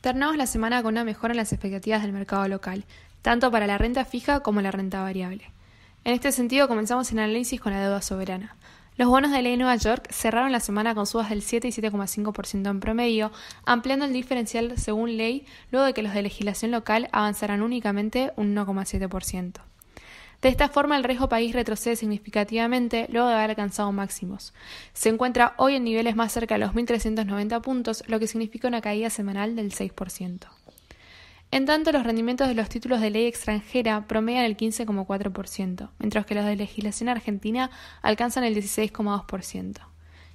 Terminamos la semana con una mejora en las expectativas del mercado local, tanto para la renta fija como la renta variable. En este sentido, comenzamos el análisis con la deuda soberana. Los bonos de ley Nueva York cerraron la semana con subas del 7 y 7,5% en promedio, ampliando el diferencial según ley luego de que los de legislación local avanzaran únicamente un 1,7%. De esta forma, el riesgo país retrocede significativamente luego de haber alcanzado máximos. Se encuentra hoy en niveles más cerca de los 1.390 puntos, lo que significa una caída semanal del 6%. En tanto, los rendimientos de los títulos de ley extranjera promedian el 15,4%, mientras que los de legislación argentina alcanzan el 16,2%.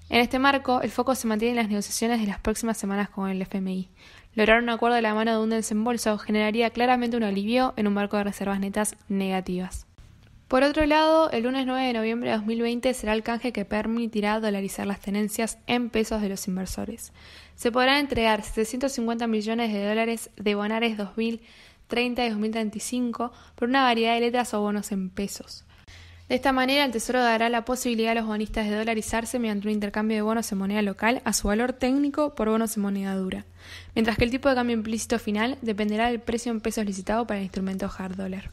En este marco, el foco se mantiene en las negociaciones de las próximas semanas con el FMI. Lograr un acuerdo de la mano de un desembolso generaría claramente un alivio en un marco de reservas netas negativas. Por otro lado, el lunes 9 de noviembre de 2020 será el canje que permitirá dolarizar las tenencias en pesos de los inversores. Se podrán entregar 750 millones de dólares de bonares 2030 y 2035 por una variedad de letras o bonos en pesos. De esta manera, el Tesoro dará la posibilidad a los bonistas de dolarizarse mediante un intercambio de bonos en moneda local a su valor técnico por bonos en moneda dura, mientras que el tipo de cambio implícito final dependerá del precio en pesos licitado para el instrumento hard dollar.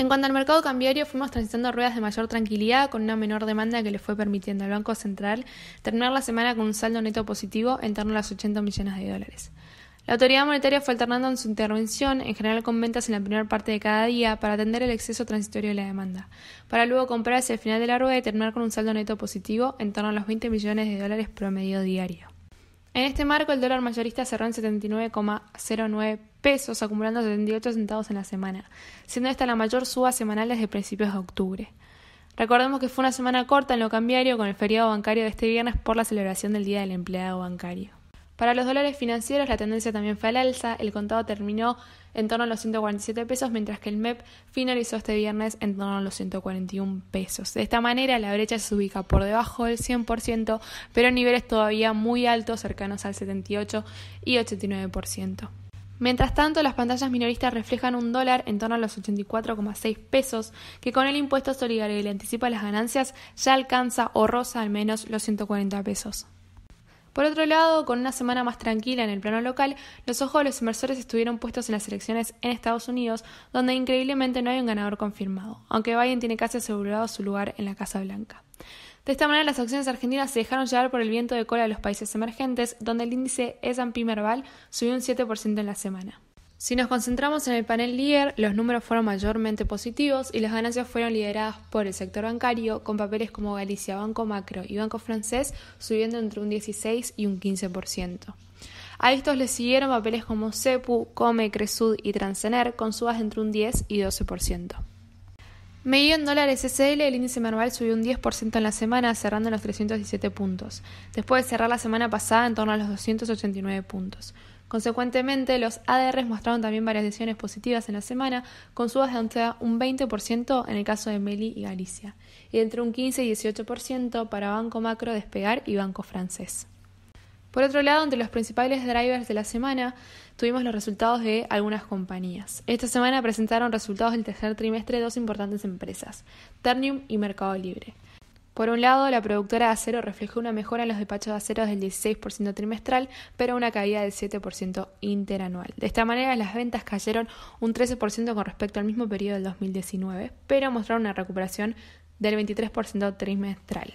En cuanto al mercado cambiario, fuimos transitando ruedas de mayor tranquilidad con una menor demanda que le fue permitiendo al Banco Central terminar la semana con un saldo neto positivo en torno a los 80 millones de dólares. La autoridad monetaria fue alternando en su intervención, en general con ventas en la primera parte de cada día, para atender el exceso transitorio de la demanda, para luego comprar hacia el final de la rueda y terminar con un saldo neto positivo en torno a los 20 millones de dólares promedio diario. En este marco, el dólar mayorista cerró en 79,09 pesos, acumulando 78 centavos en la semana, siendo esta la mayor suba semanal desde principios de octubre. Recordemos que fue una semana corta en lo cambiario con el feriado bancario de este viernes por la celebración del Día del Empleado Bancario. Para los dólares financieros la tendencia también fue al alza, el contado terminó en torno a los 147 pesos, mientras que el MEP finalizó este viernes en torno a los 141 pesos. De esta manera, la brecha se ubica por debajo del 100%, pero en niveles todavía muy altos, cercanos al 78 y 89%. Mientras tanto, las pantallas minoristas reflejan un dólar en torno a los 84,6 pesos, que con el impuesto solidario y anticipo anticipa las ganancias ya alcanza o roza al menos los 140 pesos. Por otro lado, con una semana más tranquila en el plano local, los ojos de los inversores estuvieron puestos en las elecciones en Estados Unidos, donde increíblemente no hay un ganador confirmado, aunque Biden tiene casi asegurado su lugar en la Casa Blanca. De esta manera, las acciones argentinas se dejaron llevar por el viento de cola de los países emergentes, donde el índice S&P Merval subió un 7% en la semana. Si nos concentramos en el panel líder, los números fueron mayormente positivos y las ganancias fueron lideradas por el sector bancario, con papeles como Galicia, Banco Macro y Banco Francés subiendo entre un 16 y un 15%. A estos le siguieron papeles como CEPU, Come, Cresud y Transener, con subas entre un 10 y 12%. Medido en dólares SL, el índice manual subió un 10% en la semana, cerrando en los 317 puntos, después de cerrar la semana pasada en torno a los 289 puntos. Consecuentemente, los ADRs mostraron también varias decisiones positivas en la semana, con subas de hasta un 20% en el caso de Meli y Galicia, y entre un 15 y 18% para Banco Macro, Despegar y Banco Francés. Por otro lado, entre los principales drivers de la semana tuvimos los resultados de algunas compañías. Esta semana presentaron resultados del tercer trimestre de dos importantes empresas, Ternium y Mercado Libre. Por un lado, la productora de acero reflejó una mejora en los despachos de acero del 16% trimestral, pero una caída del 7% interanual. De esta manera, las ventas cayeron un 13% con respecto al mismo periodo del 2019, pero mostraron una recuperación del 23% trimestral.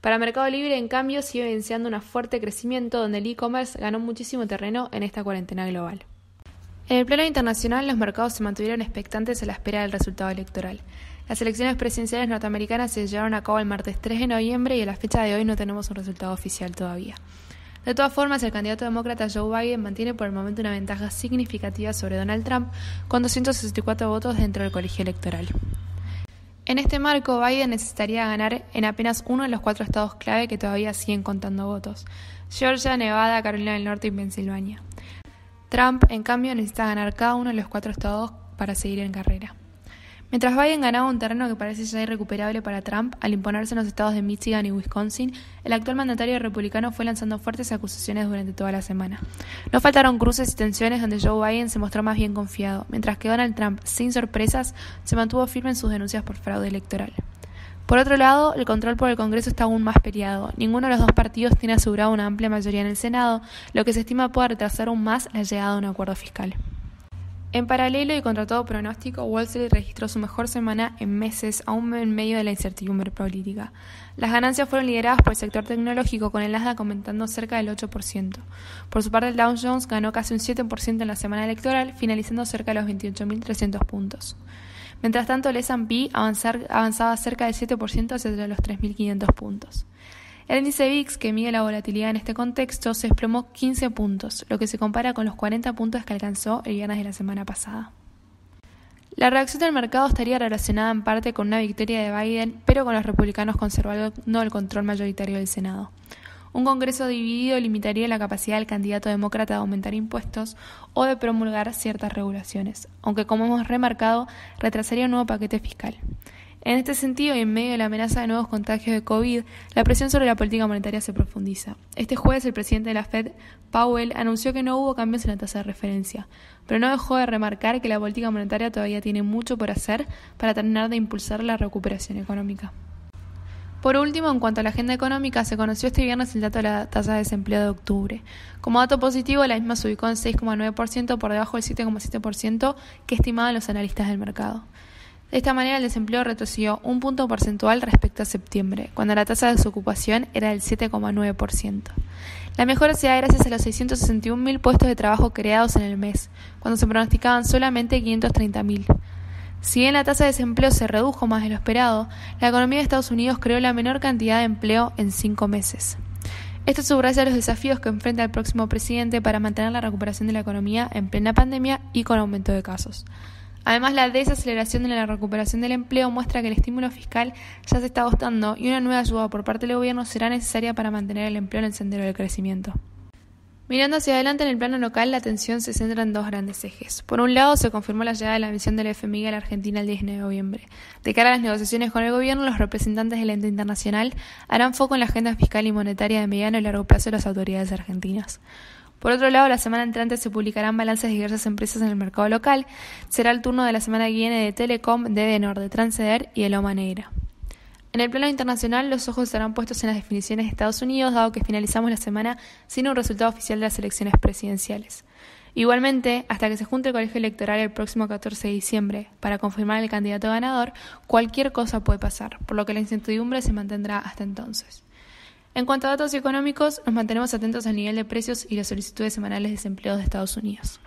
Para Mercado Libre, en cambio, sigue evidenciando un fuerte crecimiento donde el e-commerce ganó muchísimo terreno en esta cuarentena global. En el plano internacional, los mercados se mantuvieron expectantes a la espera del resultado electoral. Las elecciones presidenciales norteamericanas se llevaron a cabo el martes 3 de noviembre y a la fecha de hoy no tenemos un resultado oficial todavía. De todas formas, el candidato demócrata Joe Biden mantiene por el momento una ventaja significativa sobre Donald Trump con 264 votos dentro del colegio electoral. En este marco, Biden necesitaría ganar en apenas uno de los cuatro estados clave que todavía siguen contando votos, Georgia, Nevada, Carolina del Norte y Pensilvania. Trump, en cambio, necesita ganar cada uno de los cuatro estados para seguir en carrera. Mientras Biden ganaba un terreno que parece ya irrecuperable para Trump al imponerse en los estados de Michigan y Wisconsin, el actual mandatario republicano fue lanzando fuertes acusaciones durante toda la semana. No faltaron cruces y tensiones donde Joe Biden se mostró más bien confiado, mientras que Donald Trump, sin sorpresas, se mantuvo firme en sus denuncias por fraude electoral. Por otro lado, el control por el Congreso está aún más peleado. Ninguno de los dos partidos tiene asegurado una amplia mayoría en el Senado, lo que se estima pueda retrasar aún más la llegada de un acuerdo fiscal. En paralelo y contra todo pronóstico, Wall Street registró su mejor semana en meses, aún en medio de la incertidumbre política. Las ganancias fueron lideradas por el sector tecnológico, con el Nasdaq aumentando cerca del 8%. Por su parte, el Dow Jones ganó casi un 7% en la semana electoral, finalizando cerca de los 28.300 puntos. Mientras tanto, el S&P avanzaba cerca del 7% hacia los 3.500 puntos. El índice VIX, que mide la volatilidad en este contexto, se desplomó 15 puntos, lo que se compara con los 40 puntos que alcanzó el viernes de la semana pasada. La reacción del mercado estaría relacionada en parte con una victoria de Biden, pero con los republicanos conservando el control mayoritario del Senado. Un Congreso dividido limitaría la capacidad del candidato demócrata de aumentar impuestos o de promulgar ciertas regulaciones, aunque como hemos remarcado, retrasaría un nuevo paquete fiscal. En este sentido, y en medio de la amenaza de nuevos contagios de COVID, la presión sobre la política monetaria se profundiza. Este jueves, el presidente de la Fed, Powell, anunció que no hubo cambios en la tasa de referencia, pero no dejó de remarcar que la política monetaria todavía tiene mucho por hacer para terminar de impulsar la recuperación económica. Por último, en cuanto a la agenda económica, se conoció este viernes el dato de la tasa de desempleo de octubre. Como dato positivo, la misma se ubicó 6,9% por debajo del 7,7% que estimaban los analistas del mercado. De esta manera, el desempleo retrocedió un punto porcentual respecto a septiembre, cuando la tasa de desocupación era del 7,9%. La mejora se da gracias a los 661.000 puestos de trabajo creados en el mes, cuando se pronosticaban solamente 530.000. Si bien la tasa de desempleo se redujo más de lo esperado, la economía de Estados Unidos creó la menor cantidad de empleo en cinco meses. Esto subraya los desafíos que enfrenta el próximo presidente para mantener la recuperación de la economía en plena pandemia y con aumento de casos. Además, la desaceleración de la recuperación del empleo muestra que el estímulo fiscal ya se está agotando y una nueva ayuda por parte del gobierno será necesaria para mantener el empleo en el sendero del crecimiento. Mirando hacia adelante en el plano local, la atención se centra en dos grandes ejes. Por un lado, se confirmó la llegada de la misión del FMI a la Argentina el 19 de noviembre. De cara a las negociaciones con el gobierno, los representantes del ente internacional harán foco en la agenda fiscal y monetaria de mediano y largo plazo de las autoridades argentinas. Por otro lado, la semana entrante se publicarán balances de diversas empresas en el mercado local. Será el turno de la semana que viene de Telecom, de Denor, de Transceder y de Loma Negra. En el plano internacional, los ojos estarán puestos en las definiciones de Estados Unidos, dado que finalizamos la semana sin un resultado oficial de las elecciones presidenciales. Igualmente, hasta que se junte el colegio electoral el próximo 14 de diciembre para confirmar el candidato ganador, cualquier cosa puede pasar, por lo que la incertidumbre se mantendrá hasta entonces. En cuanto a datos económicos, nos mantenemos atentos al nivel de precios y las solicitudes semanales de desempleo de Estados Unidos.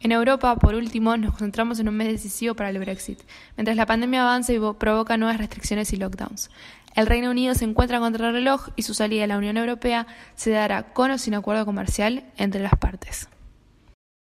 En Europa, por último, nos concentramos en un mes decisivo para el Brexit, mientras la pandemia avanza y provoca nuevas restricciones y lockdowns. El Reino Unido se encuentra contra el reloj y su salida de la Unión Europea se dará con o sin acuerdo comercial entre las partes.